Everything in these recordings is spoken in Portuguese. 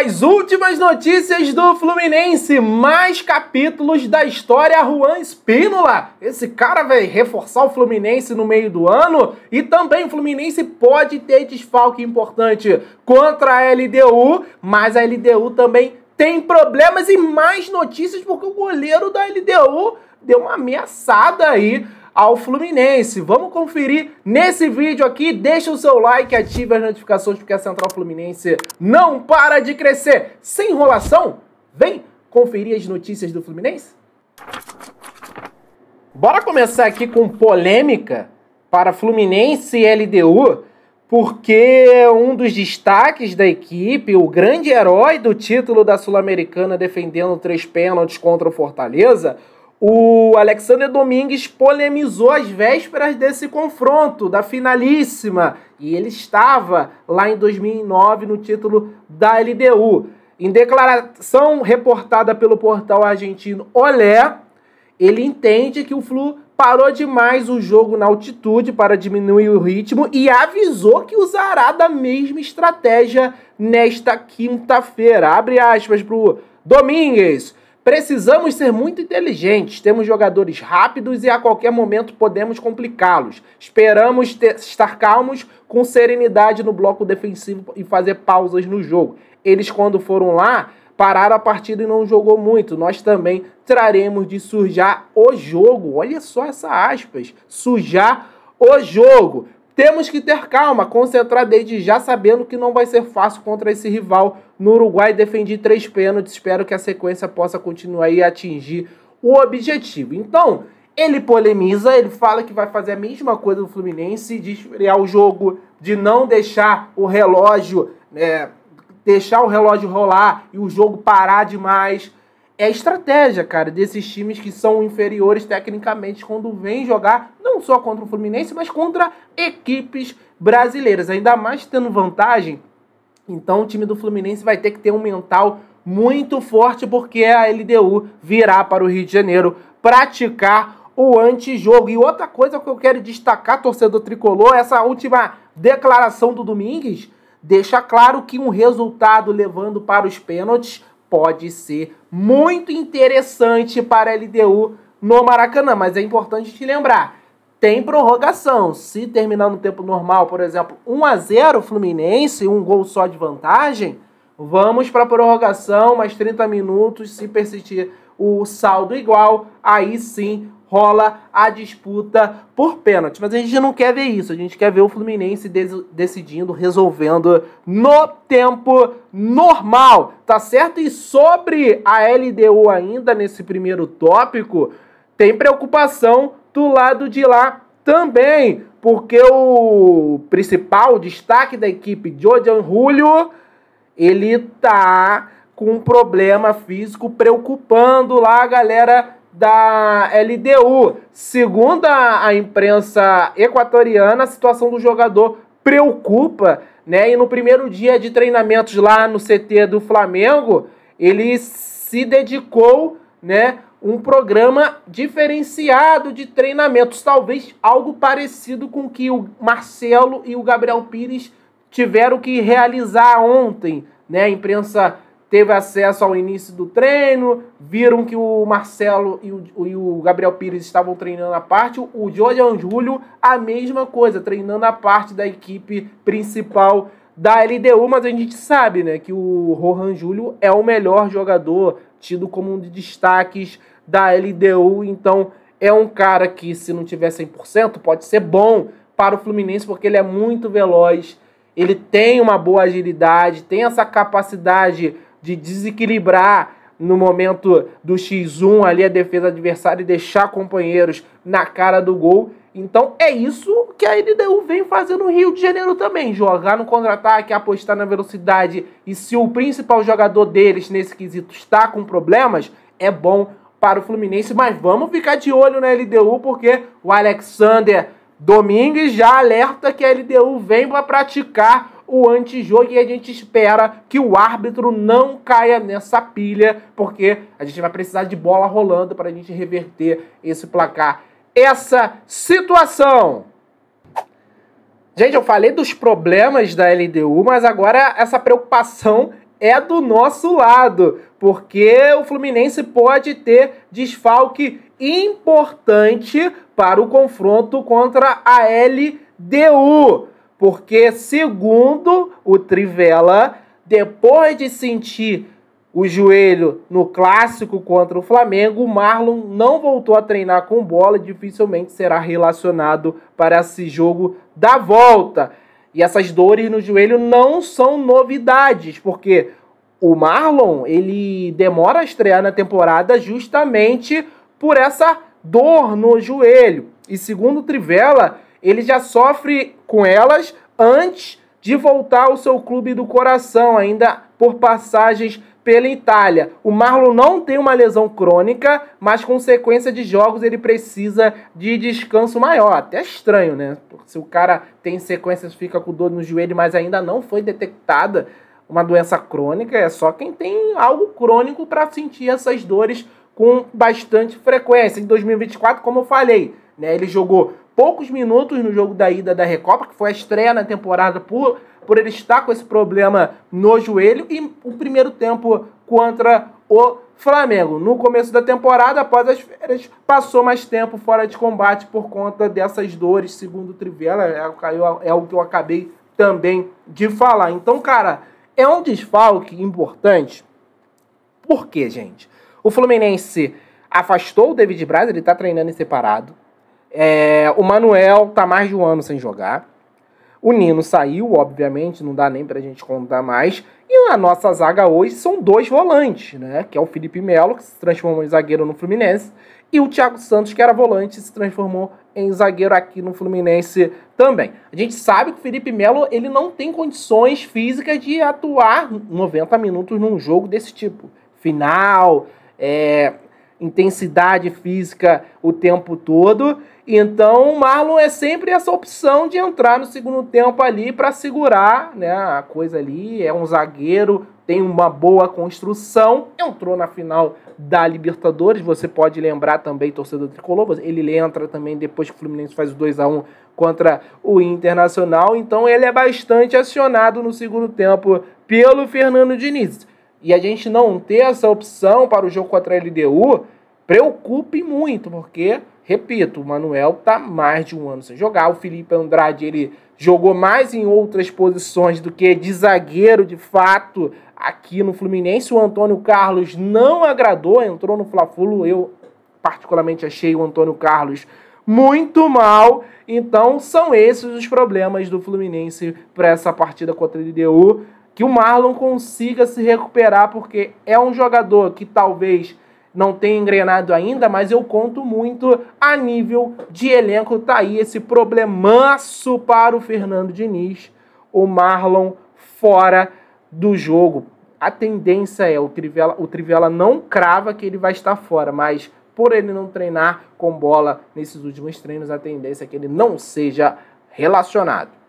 As últimas notícias do Fluminense, mais capítulos da história Juan Espínola. Esse cara vai reforçar o Fluminense no meio do ano e também o Fluminense pode ter desfalque importante contra a LDU, mas a LDU também tem problemas e mais notícias porque o goleiro da LDU deu uma ameaçada aí ao Fluminense. Vamos conferir nesse vídeo aqui. Deixa o seu like, ative as notificações, porque a Central Fluminense não para de crescer. Sem enrolação, vem conferir as notícias do Fluminense? Bora começar aqui com polêmica para Fluminense e LDU, porque um dos destaques da equipe, o grande herói do título da Sul-Americana defendendo três pênaltis contra o Fortaleza, o Alexander Domingues polemizou as vésperas desse confronto, da finalíssima, e ele estava lá em 2009 no título da LDU. Em declaração reportada pelo portal argentino Olé, ele entende que o Flu parou demais o jogo na altitude para diminuir o ritmo e avisou que usará da mesma estratégia nesta quinta-feira. Abre aspas para o Domingues. Precisamos ser muito inteligentes, temos jogadores rápidos e a qualquer momento podemos complicá-los. Esperamos ter, estar calmos, com serenidade no bloco defensivo e fazer pausas no jogo. Eles, quando foram lá, pararam a partida e não jogou muito. Nós também traremos de sujar o jogo. Olha só essa aspas: sujar o jogo. Temos que ter calma, concentrar desde já sabendo que não vai ser fácil contra esse rival. No Uruguai defendi três pênaltis, espero que a sequência possa continuar e atingir o objetivo. Então, ele polemiza, ele fala que vai fazer a mesma coisa do Fluminense, de esfriar o jogo, de não deixar o relógio, é, deixar o relógio rolar e o jogo parar demais é a estratégia, cara, desses times que são inferiores tecnicamente quando vêm jogar não só contra o Fluminense, mas contra equipes brasileiras, ainda mais tendo vantagem. Então o time do Fluminense vai ter que ter um mental muito forte porque é a LDU virá para o Rio de Janeiro praticar o antijogo. E outra coisa que eu quero destacar, torcedor tricolor, essa última declaração do Domingues deixa claro que um resultado levando para os pênaltis pode ser muito interessante para a LDU no Maracanã. Mas é importante te lembrar, tem prorrogação. Se terminar no tempo normal, por exemplo, 1 a 0 Fluminense, um gol só de vantagem, vamos para a prorrogação, mais 30 minutos, se persistir o saldo igual, aí sim rola a disputa por pênalti. Mas a gente não quer ver isso, a gente quer ver o Fluminense decidindo, resolvendo no tempo normal, tá certo? E sobre a LDU ainda nesse primeiro tópico, tem preocupação do lado de lá também, porque o principal destaque da equipe, Jodian Julio, ele tá com um problema físico preocupando lá a galera da LDU. Segundo a, imprensa equatoriana, a situação do jogador preocupa, né? E no primeiro dia de treinamentos lá no CT do Flamengo, ele se dedicou, né, um programa diferenciado de treinamentos, talvez algo parecido com o que o Marcelo e o Gabriel Pires tiveram que realizar ontem, né? A imprensa teve acesso ao início do treino, viram que o Marcelo e o, e o Gabriel Pires estavam treinando a parte, o Jordan Júlio, a mesma coisa, treinando a parte da equipe principal da LDU, mas a gente sabe, né, que o Rohan Júlio é o melhor jogador, tido como um de destaques da LDU, então é um cara que se não tiver 100% pode ser bom para o Fluminense porque ele é muito veloz, ele tem uma boa agilidade, tem essa capacidade de desequilibrar no momento do X1 ali a defesa adversária e deixar companheiros na cara do gol. Então é isso que a LDU vem fazendo no Rio de Janeiro também, jogar no contra-ataque, apostar na velocidade. E se o principal jogador deles nesse quesito está com problemas, é bom para o Fluminense, mas vamos ficar de olho na LDU porque o Alexander Domingues já alerta que a LDU vem para praticar o antijogo e a gente espera que o árbitro não caia nessa pilha, porque a gente vai precisar de bola rolando para a gente reverter esse placar, essa situação. Gente, eu falei dos problemas da LDU, mas agora essa preocupação é do nosso lado, porque o Fluminense pode ter desfalque importante para o confronto contra a LDU. Porque, segundo o Trivela, depois de sentir o joelho no clássico contra o Flamengo, o Marlon não voltou a treinar com bola e dificilmente será relacionado para esse jogo da volta. E essas dores no joelho não são novidades, porque o Marlon ele demora a estrear na temporada justamente por essa dor no joelho. E segundo o Trivela, ele já sofre com elas antes de voltar ao seu clube do coração, ainda por passagens pela Itália. O Marlon não tem uma lesão crônica, mas com sequência de jogos ele precisa de descanso maior. Até estranho, né? se o cara tem sequências, fica com dor no joelho, mas ainda não foi detectada uma doença crônica, é só quem tem algo crônico para sentir essas dores com bastante frequência. Em 2024, como eu falei, né, ele jogou poucos minutos no jogo da ida da Recopa, que foi a estreia na temporada por, por ele estar com esse problema no joelho, e o primeiro tempo contra o Flamengo. No começo da temporada, após as férias, passou mais tempo fora de combate por conta dessas dores, segundo o Trivela, é, é o que eu acabei também de falar. Então, cara, é um desfalque importante. Por quê, gente? O Fluminense afastou o David Braz, ele tá treinando em separado. É, o Manuel tá mais de um ano sem jogar. O Nino saiu, obviamente, não dá nem pra gente contar mais. E na nossa zaga hoje são dois volantes, né? Que é o Felipe Melo, que se transformou em zagueiro no Fluminense, e o Thiago Santos, que era volante, se transformou em zagueiro aqui no Fluminense também. A gente sabe que o Felipe Melo, ele não tem condições físicas de atuar 90 minutos num jogo desse tipo. Final, é, intensidade física o tempo todo. Então o Marlon é sempre essa opção de entrar no segundo tempo ali para segurar né, a coisa ali. É um zagueiro, tem uma boa construção, entrou na final da Libertadores. Você pode lembrar também, torcedor tricolor, ele entra também depois que o Fluminense faz o 2 a 1 contra o Internacional. Então ele é bastante acionado no segundo tempo pelo Fernando Diniz e a gente não ter essa opção para o jogo contra a LDU, preocupe muito, porque, repito, o Manuel tá mais de um ano sem jogar. O Felipe Andrade, ele jogou mais em outras posições do que de zagueiro, de fato, aqui no Fluminense. O Antônio Carlos não agradou, entrou no Flafulo, Eu, particularmente, achei o Antônio Carlos muito mal. Então, são esses os problemas do Fluminense para essa partida contra a LDU que o Marlon consiga se recuperar, porque é um jogador que talvez não tenha engrenado ainda, mas eu conto muito a nível de elenco. Tá aí esse problemaço para o Fernando Diniz, o Marlon fora do jogo. A tendência é o Trivela, o Trivela não crava que ele vai estar fora, mas por ele não treinar com bola nesses últimos treinos, a tendência é que ele não seja relacionado.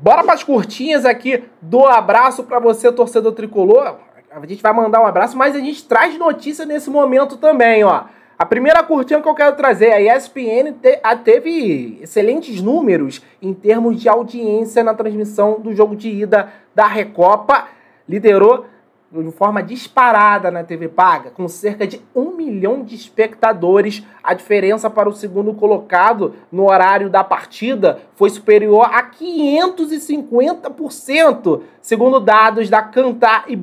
Bora para as curtinhas aqui do abraço para você, torcedor tricolor. A gente vai mandar um abraço, mas a gente traz notícia nesse momento também, ó. A primeira curtinha que eu quero trazer, a ESPN te, a teve excelentes números em termos de audiência na transmissão do jogo de ida da Recopa, liderou de forma disparada na TV paga, com cerca de um milhão de espectadores. A diferença para o segundo colocado no horário da partida foi superior a 550%, segundo dados da Cantar e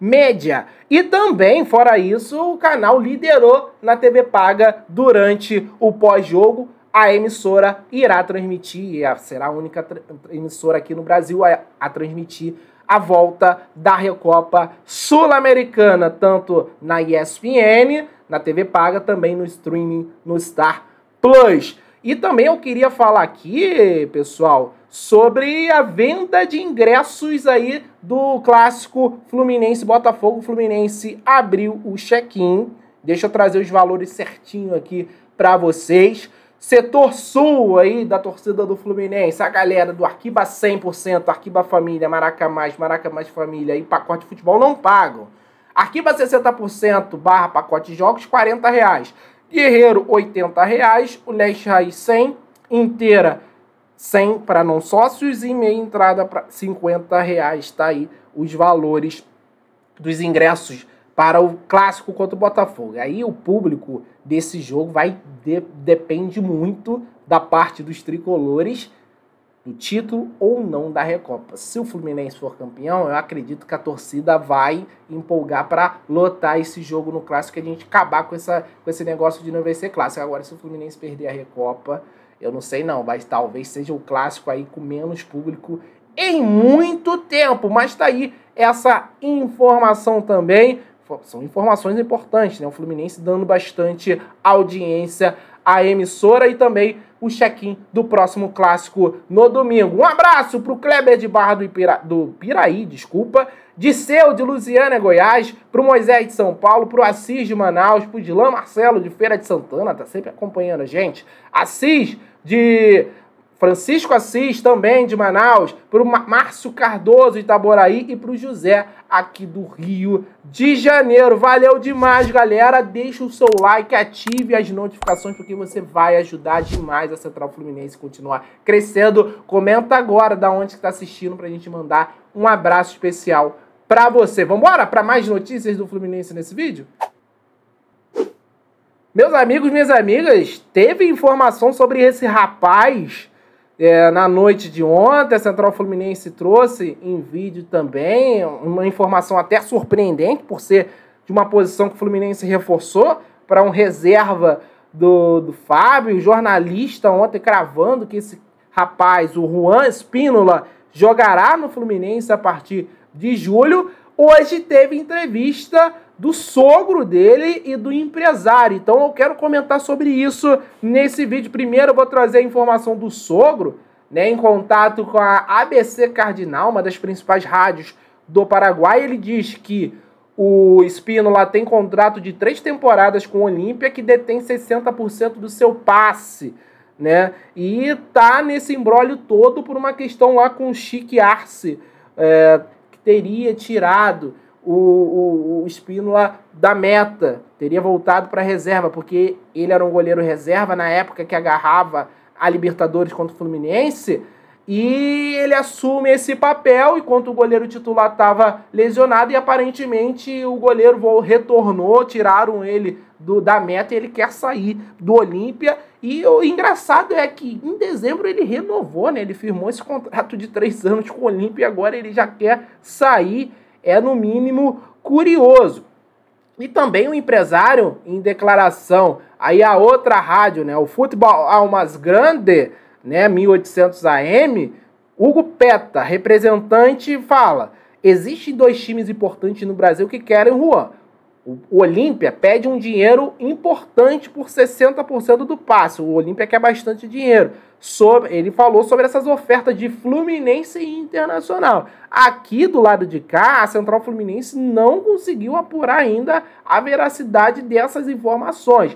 Média. E também, fora isso, o canal liderou na TV paga durante o pós-jogo a emissora irá transmitir, será a única emissora aqui no Brasil a, a transmitir a volta da Recopa Sul-Americana, tanto na ESPN, na TV Paga, também no streaming no Star Plus. E também eu queria falar aqui, pessoal, sobre a venda de ingressos aí do clássico Fluminense Botafogo. Fluminense abriu o check-in. Deixa eu trazer os valores certinho aqui para vocês. Setor sul aí da torcida do Fluminense, a galera do Arquiba 100%, Arquiba Família, Maraca Mais, Maraca Mais Família e pacote de futebol não pagam. Arquiba 60% barra pacote de jogos, 40 reais. Guerreiro, 80 reais. O Leste Raiz, 100. Inteira, 100 para não sócios e meia entrada para 50 reais. Tá aí os valores dos ingressos para o clássico contra o Botafogo. Aí o público desse jogo vai de, depende muito da parte dos tricolores do título ou não da Recopa. Se o Fluminense for campeão, eu acredito que a torcida vai empolgar para lotar esse jogo no clássico e a gente acabar com, essa, com esse negócio de não vencer clássico. Agora, se o Fluminense perder a Recopa, eu não sei não, mas talvez seja o clássico aí com menos público em muito tempo. Mas tá aí essa informação também são informações importantes, né? O Fluminense dando bastante audiência à emissora e também o check-in do próximo clássico no domingo. Um abraço para o Kleber de Barra do, Ipira, do Piraí, desculpa, de Seu de Lusiana, Goiás, para o Moisés de São Paulo, para o Assis de Manaus, para o Dilan Marcelo de Feira de Santana, tá sempre acompanhando a gente. Assis de Francisco Assis, também de Manaus, para o Márcio Cardoso de Itaboraí e para o José, aqui do Rio de Janeiro. Valeu demais, galera. Deixa o seu like, ative as notificações, porque você vai ajudar demais a Central Fluminense continuar crescendo. Comenta agora da onde está assistindo para a gente mandar um abraço especial para você. Vamos embora para mais notícias do Fluminense nesse vídeo? Meus amigos, minhas amigas, teve informação sobre esse rapaz é, na noite de ontem, a Central Fluminense trouxe em vídeo também uma informação até surpreendente, por ser de uma posição que o Fluminense reforçou para um reserva do, do Fábio, o jornalista ontem cravando que esse rapaz, o Juan Espínola, jogará no Fluminense a partir de julho. Hoje teve entrevista do sogro dele e do empresário. Então eu quero comentar sobre isso nesse vídeo. Primeiro eu vou trazer a informação do sogro, né, em contato com a ABC Cardinal, uma das principais rádios do Paraguai. Ele diz que o Espínola tem contrato de três temporadas com o Olímpia, que detém 60% do seu passe. Né? E tá nesse embrólio todo por uma questão lá com o Chique Arce, é, que teria tirado o, o, o Espínola da meta, teria voltado para a reserva, porque ele era um goleiro reserva na época que agarrava a Libertadores contra o Fluminense. E ele assume esse papel enquanto o goleiro titular estava lesionado e aparentemente o goleiro retornou, tiraram ele do, da meta e ele quer sair do Olímpia. E o engraçado é que em dezembro ele renovou, né? Ele firmou esse contrato de três anos com o Olímpia e agora ele já quer sair é, no mínimo, curioso. E também o empresário, em declaração aí a outra rádio, né, o Futebol Almas Grande, né, 1800 AM, Hugo Peta, representante, fala: existem dois times importantes no Brasil que querem Juan. O Olímpia pede um dinheiro importante por 60% do passe. O Olímpia quer bastante dinheiro. Sobre, ele falou sobre essas ofertas de Fluminense e Internacional. Aqui do lado de cá, a Central Fluminense não conseguiu apurar ainda a veracidade dessas informações.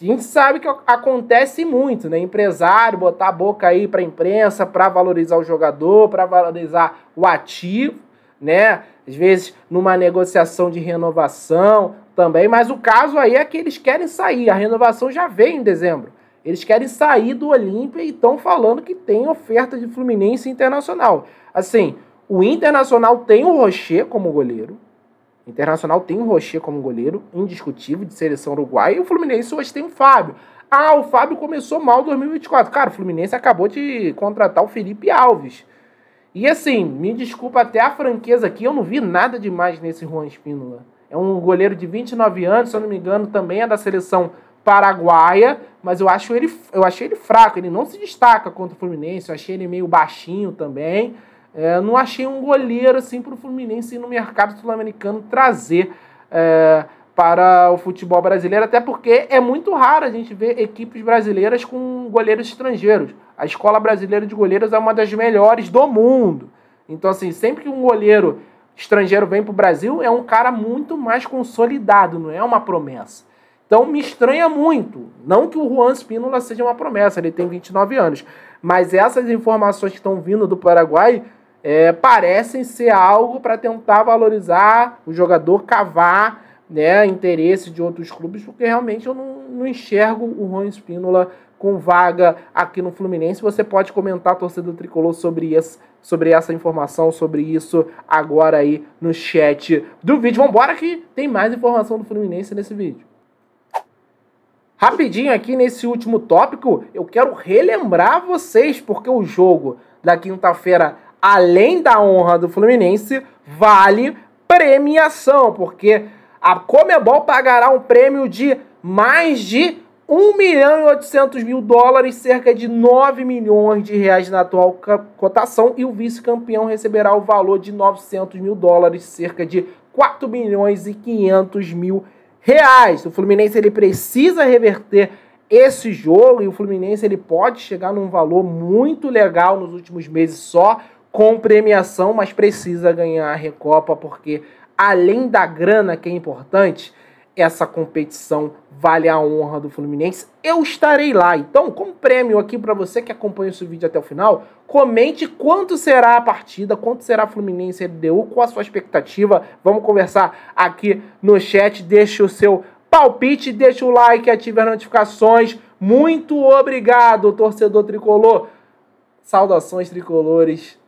A gente sabe que acontece muito, né? Empresário botar a boca aí para imprensa para valorizar o jogador, para valorizar o ativo né? Às vezes numa negociação de renovação também, mas o caso aí é que eles querem sair. A renovação já veio em dezembro. Eles querem sair do Olímpia e estão falando que tem oferta de Fluminense Internacional. Assim, o Internacional tem o Rocher como goleiro. O Internacional tem o Rocher como goleiro, indiscutível, de seleção uruguaia. E o Fluminense hoje tem o Fábio. Ah, o Fábio começou mal 2024. Cara, o Fluminense acabou de contratar o Felipe Alves. E assim, me desculpa até a franqueza aqui, eu não vi nada demais nesse Juan Espínola. É um goleiro de 29 anos, se eu não me engano, também é da seleção paraguaia, mas eu acho ele, eu achei ele fraco, ele não se destaca contra o Fluminense, eu achei ele meio baixinho também. É, não achei um goleiro assim para o Fluminense no mercado sul-americano trazer. É, para o futebol brasileiro, até porque é muito raro a gente ver equipes brasileiras com goleiros estrangeiros. A escola brasileira de goleiros é uma das melhores do mundo. Então, assim, sempre que um goleiro estrangeiro vem para o Brasil, é um cara muito mais consolidado, não é uma promessa. Então, me estranha muito. Não que o Juan Spínola seja uma promessa, ele tem 29 anos. Mas essas informações que estão vindo do Paraguai é, parecem ser algo para tentar valorizar o jogador, cavar né, interesse de outros clubes, porque realmente eu não, não enxergo o Juan Espínola com vaga aqui no Fluminense. Você pode comentar, torcedor tricolor, sobre, isso, sobre essa informação, sobre isso agora aí no chat do vídeo. Vambora que tem mais informação do Fluminense nesse vídeo. Rapidinho aqui nesse último tópico, eu quero relembrar vocês, porque o jogo da quinta-feira, além da honra do Fluminense, vale premiação, porque a Comebol pagará um prêmio de mais de 1 milhão e 800 mil dólares, cerca de 9 milhões de reais na atual cotação, e o vice-campeão receberá o valor de 900 mil dólares, cerca de 4 milhões e 500 mil reais. O Fluminense ele precisa reverter esse jogo e o Fluminense ele pode chegar num valor muito legal nos últimos meses só com premiação, mas precisa ganhar a Recopa porque além da grana que é importante, essa competição vale a honra do Fluminense. Eu estarei lá. Então, como prêmio aqui para você que acompanha esse vídeo até o final, comente quanto será a partida, quanto será Fluminense LDU, qual a sua expectativa. Vamos conversar aqui no chat. Deixe o seu palpite, deixe o like, ative as notificações. Muito obrigado, torcedor tricolor. Saudações tricolores.